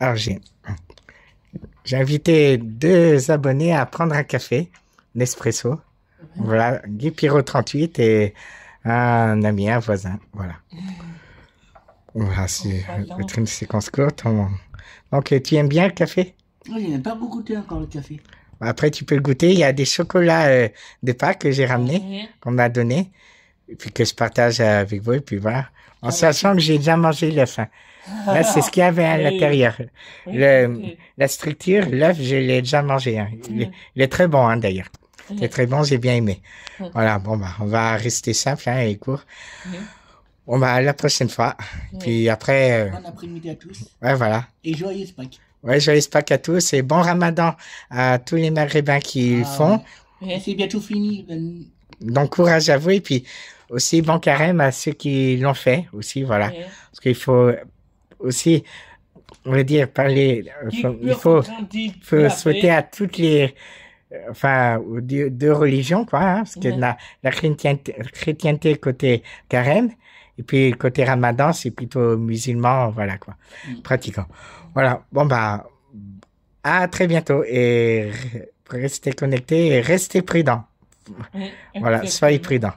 Alors, j'ai, invité deux abonnés à prendre un café, Nespresso. Voilà, Guy Pirot 38 et un ami, un voisin. Voilà. Voilà, c'est une séquence courte. Donc, tu aimes bien le café Oui, je pas beaucoup encore le café. Après, tu peux le goûter. Il y a des chocolats euh, de Pâques que j'ai ramenés, qu'on m'a donnés puis que je partage avec vous, et puis voilà. En sachant que j'ai déjà mangé l'œuf. c'est ce qu'il y avait à l'intérieur. La structure, l'œuf, je l'ai déjà mangé. Hein. Mm. Il, est très bon, hein, d'ailleurs. Il est très bon, j'ai bien aimé. Voilà, bon, bah, on va rester simple hein, et court. On va bah, à la prochaine fois. Puis après... Euh, bon après-midi à tous. Ouais, voilà. Et joyeux Spac. Ouais, joyeux Spac à tous et bon ramadan à tous les Maghrébins qui le ah, font. C'est bientôt fini donc courage à vous et puis aussi bon carême à ceux qui l'ont fait aussi, voilà. Parce qu'il faut aussi, on va dire, parler, euh, il faut, souhaiter à toutes les, euh, enfin, deux, deux religions, quoi, hein, parce qu'il que la, la chrétienté, côté carême, et puis côté ramadan, c'est plutôt musulman, voilà, quoi, pratiquant. Voilà, bon, bah, à très bientôt et restez connectés et restez prudents voilà, soyez prudents.